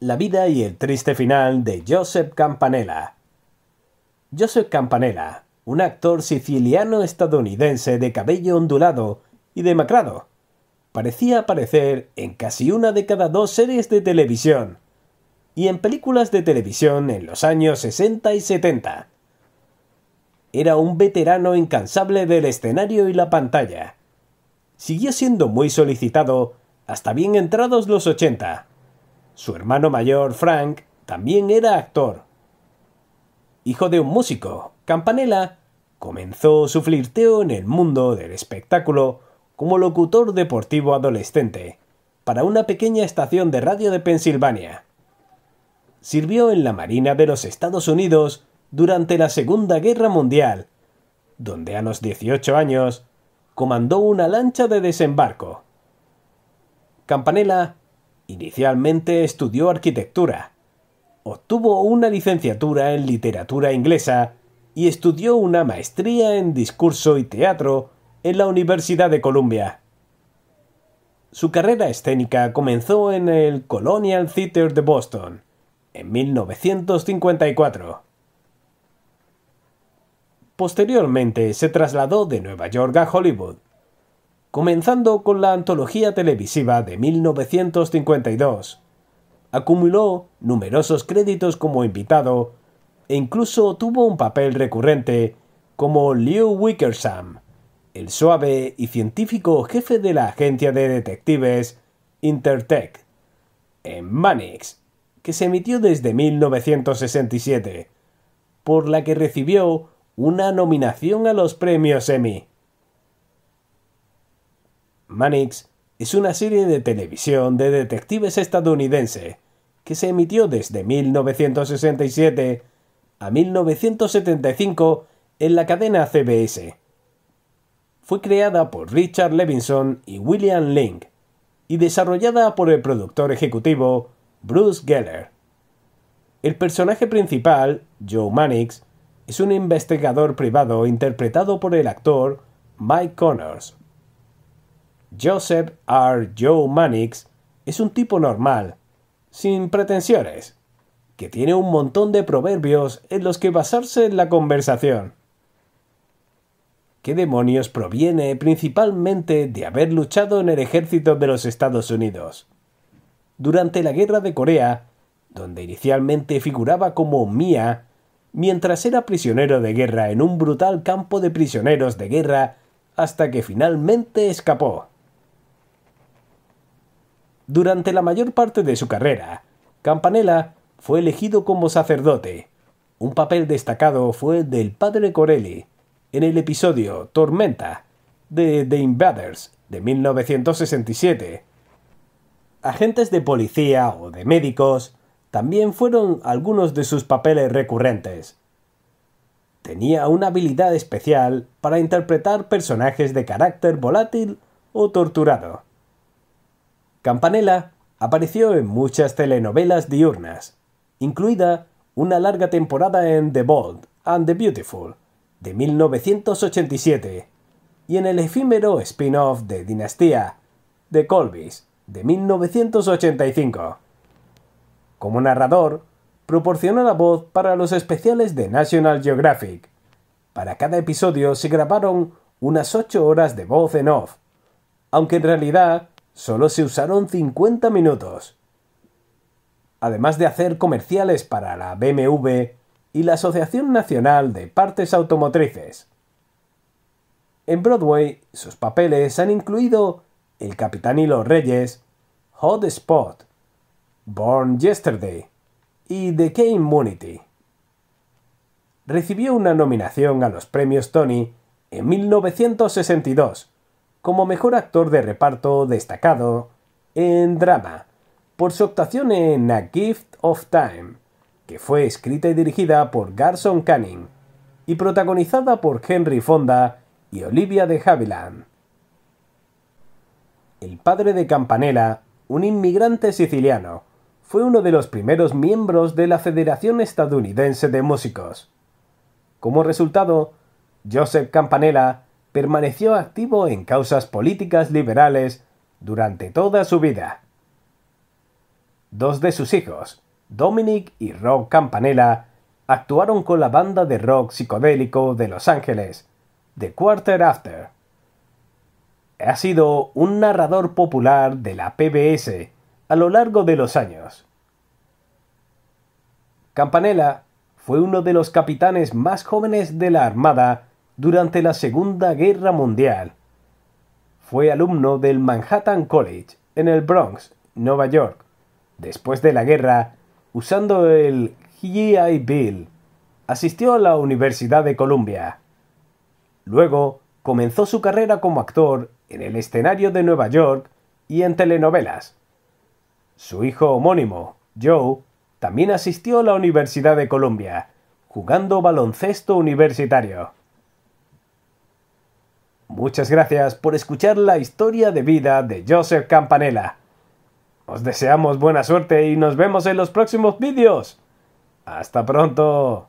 La vida y el triste final de Joseph Campanella. Joseph Campanella, un actor siciliano-estadounidense de cabello ondulado y demacrado, parecía aparecer en casi una de cada dos series de televisión y en películas de televisión en los años 60 y 70. Era un veterano incansable del escenario y la pantalla. Siguió siendo muy solicitado hasta bien entrados los 80 su hermano mayor, Frank, también era actor. Hijo de un músico, Campanella comenzó su flirteo en el mundo del espectáculo como locutor deportivo adolescente para una pequeña estación de radio de Pensilvania. Sirvió en la Marina de los Estados Unidos durante la Segunda Guerra Mundial, donde a los 18 años comandó una lancha de desembarco. Campanella Inicialmente estudió arquitectura. Obtuvo una licenciatura en literatura inglesa y estudió una maestría en discurso y teatro en la Universidad de Columbia. Su carrera escénica comenzó en el Colonial Theatre de Boston en 1954. Posteriormente se trasladó de Nueva York a Hollywood, comenzando con la antología televisiva de 1952. Acumuló numerosos créditos como invitado e incluso tuvo un papel recurrente como Liu Wickersham, el suave y científico jefe de la agencia de detectives Intertech, en Manix, que se emitió desde 1967, por la que recibió una nominación a los premios Emmy. Mannix es una serie de televisión de detectives estadounidense que se emitió desde 1967 a 1975 en la cadena CBS. Fue creada por Richard Levinson y William Link y desarrollada por el productor ejecutivo Bruce Geller. El personaje principal, Joe Mannix, es un investigador privado interpretado por el actor Mike Connors. Joseph R. Joe Mannix es un tipo normal, sin pretensiones, que tiene un montón de proverbios en los que basarse en la conversación. ¿Qué demonios proviene principalmente de haber luchado en el ejército de los Estados Unidos? Durante la Guerra de Corea, donde inicialmente figuraba como Mia, mientras era prisionero de guerra en un brutal campo de prisioneros de guerra hasta que finalmente escapó durante la mayor parte de su carrera. Campanella fue elegido como sacerdote. Un papel destacado fue del padre Corelli en el episodio Tormenta de The Invaders de 1967. Agentes de policía o de médicos también fueron algunos de sus papeles recurrentes. Tenía una habilidad especial para interpretar personajes de carácter volátil o torturado. Campanella apareció en muchas telenovelas diurnas, incluida una larga temporada en The Bold and the Beautiful de 1987 y en el efímero spin-off de Dinastía de Colbys de 1985. Como narrador, proporcionó la voz para los especiales de National Geographic. Para cada episodio se grabaron unas 8 horas de voz en off, aunque en realidad solo se usaron 50 minutos. Además de hacer comerciales para la BMW y la Asociación Nacional de Partes Automotrices. En Broadway, sus papeles han incluido El Capitán y los Reyes, Hot Spot, Born Yesterday y The K Immunity. Recibió una nominación a los premios Tony en 1962 como mejor actor de reparto destacado en drama por su actuación en A Gift of Time, que fue escrita y dirigida por Garson Canning y protagonizada por Henry Fonda y Olivia de Havilland. El padre de Campanella, un inmigrante siciliano, fue uno de los primeros miembros de la Federación Estadounidense de Músicos. Como resultado, Joseph Campanella permaneció activo en causas políticas liberales durante toda su vida. Dos de sus hijos, Dominic y Rob Campanella, actuaron con la banda de rock psicodélico de Los Ángeles, The Quarter After. Ha sido un narrador popular de la PBS a lo largo de los años. Campanella fue uno de los capitanes más jóvenes de la Armada durante la Segunda Guerra Mundial. Fue alumno del Manhattan College en el Bronx, Nueva York, después de la guerra, usando el GI Bill. Asistió a la Universidad de Columbia. Luego comenzó su carrera como actor en el escenario de Nueva York y en telenovelas. Su hijo homónimo, Joe, también asistió a la Universidad de Columbia, jugando baloncesto universitario. Muchas gracias por escuchar la historia de vida de Joseph Campanella. Os deseamos buena suerte y nos vemos en los próximos vídeos. Hasta pronto.